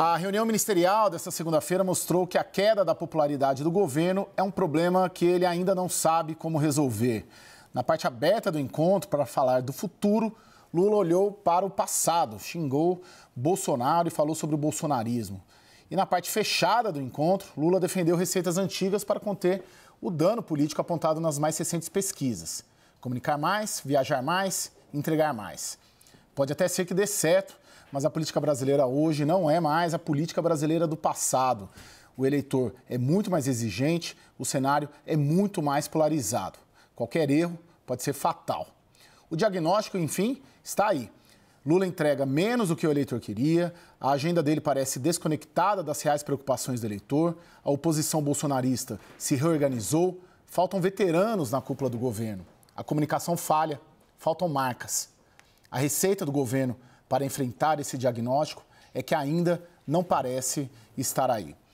A reunião ministerial desta segunda-feira mostrou que a queda da popularidade do governo é um problema que ele ainda não sabe como resolver. Na parte aberta do encontro, para falar do futuro, Lula olhou para o passado, xingou Bolsonaro e falou sobre o bolsonarismo. E na parte fechada do encontro, Lula defendeu receitas antigas para conter o dano político apontado nas mais recentes pesquisas. Comunicar mais, viajar mais, entregar mais. Pode até ser que dê certo, mas a política brasileira hoje não é mais a política brasileira do passado. O eleitor é muito mais exigente, o cenário é muito mais polarizado. Qualquer erro pode ser fatal. O diagnóstico, enfim, está aí. Lula entrega menos do que o eleitor queria, a agenda dele parece desconectada das reais preocupações do eleitor, a oposição bolsonarista se reorganizou, faltam veteranos na cúpula do governo, a comunicação falha, faltam marcas. A receita do governo para enfrentar esse diagnóstico é que ainda não parece estar aí.